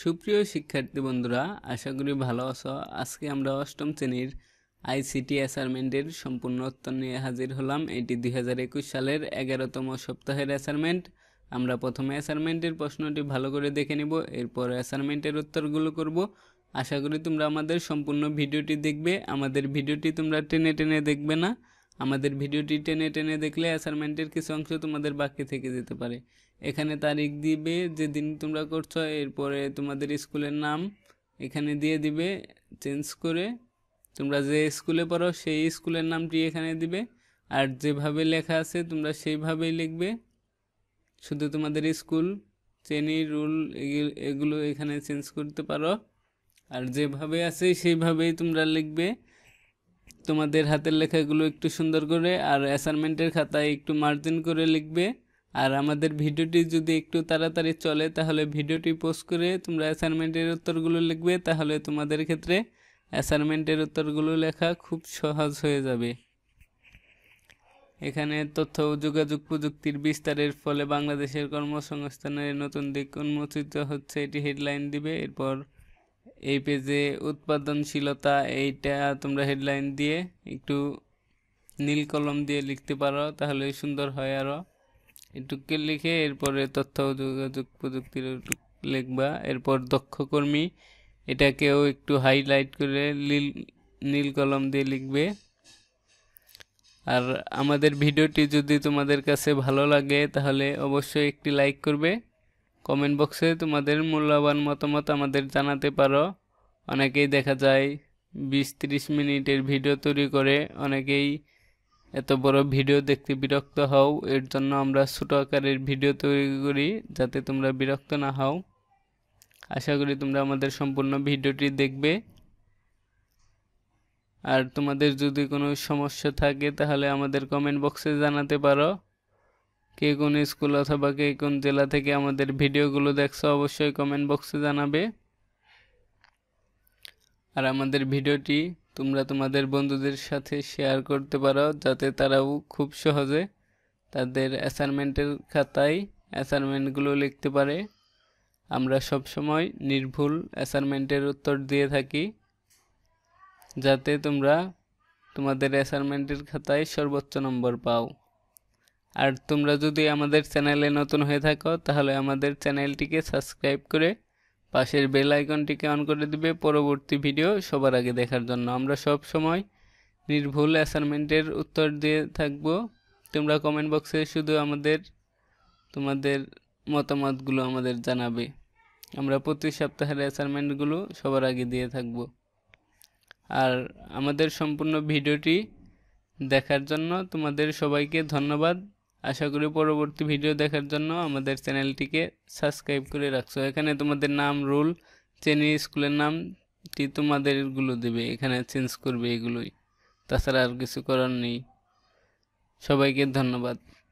সুপ্রিয় শিক্ষার্থী বন্ধুরা আশা করি ভালো আছো আজকে আমরা অষ্টম শ্রেণীর আইসিটি অ্যাসাইনমেন্টের সম্পূর্ণ উত্তর নিয়ে হাজির হলাম এটি দুই সালের এগারোতম সপ্তাহের অ্যাসাইনমেন্ট আমরা প্রথমে অ্যাসাইনমেন্টের প্রশ্নটি ভালো করে দেখে নেব এরপর অ্যাসাইনমেন্টের উত্তরগুলো করব আশা করি তোমরা আমাদের সম্পূর্ণ ভিডিওটি দেখবে আমাদের ভিডিওটি তোমরা টেনে টেনে দেখবে না আমাদের ভিডিওটি টেনে টেনে দেখলে অ্যাসাইনমেন্টের কিছু অংশ তোমাদের বাকি থেকে যেতে পারে এখানে তারিখ দিবে যে দিন তোমরা করছো এরপরে তোমাদের স্কুলের নাম এখানে দিয়ে দিবে চেঞ্জ করে তোমরা যে স্কুলে পড়ো সেই স্কুলের নামটি এখানে দিবে আর যেভাবে লেখা আছে তোমরা সেইভাবেই লিখবে শুধু তোমাদের স্কুল চেনি রুল এগুলো এখানে চেঞ্জ করতে পারো আর যেভাবে আছে সেইভাবেই তোমরা লিখবে তোমাদের হাতের লেখাগুলো একটু সুন্দর করে আর অ্যাসাইনমেন্টের খাতায় একটু মার্জিন করে লিখবে আর আমাদের ভিডিওটি যদি একটু তাড়াতাড়ি চলে তাহলে ভিডিওটি পোস্ট করে তোমরা অ্যাসাইনমেন্টের উত্তরগুলো লিখবে তাহলে তোমাদের ক্ষেত্রে অ্যাসাইনমেন্টের উত্তরগুলো লেখা খুব সহজ হয়ে যাবে এখানে তথ্য ও যোগাযোগ প্রযুক্তির বিস্তারের ফলে বাংলাদেশের কর্মসংস্থানের নতুন দিক উন্মোচিত হচ্ছে এটি হেডলাইন দিবে এরপর এই পেজে উৎপাদনশীলতা এইটা তোমরা হেডলাইন দিয়ে একটু নীল কলম দিয়ে লিখতে পারো তাহলে সুন্দর হয় আরও এটুকু লিখে এরপরে তথ্য ও যোগাযোগ প্রযুক্তির লিখবা এরপর দক্ষ কর্মী এটাকেও একটু হাইলাইট করে নীল নীল কলম দিয়ে লিখবে আর আমাদের ভিডিওটি যদি তোমাদের কাছে ভালো লাগে তাহলে অবশ্যই একটি লাইক করবে কমেন্ট বক্সে তোমাদের মূল্যবান মতামত আমাদের জানাতে পারো অনেকেই দেখা যায় বিশ ত্রিশ মিনিটের ভিডিও তৈরি করে অনেকেই এত বড় ভিডিও দেখতে বিরক্ত হও এর জন্য আমরা ছোটো আকারের ভিডিও তৈরি করি যাতে তোমরা বিরক্ত না হও আশা করি তোমরা আমাদের সম্পূর্ণ ভিডিওটি দেখবে আর তোমাদের যদি কোনো সমস্যা থাকে তাহলে আমাদের কমেন্ট বক্সে জানাতে পারো কে কোন স্কুল অথবা কে কোন জেলা থেকে আমাদের ভিডিওগুলো দেখছো অবশ্যই কমেন্ট বক্সে জানাবে আর আমাদের ভিডিওটি তোমরা তোমাদের বন্ধুদের সাথে শেয়ার করতে পারো যাতে তারাও খুব সহজে তাদের অ্যাসাইনমেন্টের খাতায় অ্যাসাইনমেন্টগুলো লিখতে পারে আমরা সবসময় নির্ভুল অ্যাসাইনমেন্টের উত্তর দিয়ে থাকি যাতে তোমরা তোমাদের অ্যাসাইনমেন্টের খাতায় সর্বোচ্চ নম্বর পাও আর তোমরা যদি আমাদের চ্যানেলে নতুন হয়ে থাকো তাহলে আমাদের চ্যানেলটিকে সাবস্ক্রাইব করে পাশের বেল আইকনটিকে অন করে দিবে পরবর্তী ভিডিও সবার আগে দেখার জন্য আমরা সব সময় নির্ভুল অ্যাসাইনমেন্টের উত্তর দিয়ে থাকব তোমরা কমেন্ট বক্সে শুধু আমাদের তোমাদের মতামতগুলো আমাদের জানাবে আমরা প্রতি সপ্তাহের অ্যাসাইনমেন্টগুলো সবার আগে দিয়ে থাকব আর আমাদের সম্পূর্ণ ভিডিওটি দেখার জন্য তোমাদের সবাইকে ধন্যবাদ আশা করি পরবর্তী ভিডিও দেখার জন্য আমাদের চ্যানেলটিকে সাবস্ক্রাইব করে রাখছো এখানে তোমাদের নাম রুল চেনি স্কুলের নামটি তোমাদেরগুলো দেবে এখানে চেঞ্জ করবে এগুলোই তাছাড়া আর কিছু করার নেই সবাইকে ধন্যবাদ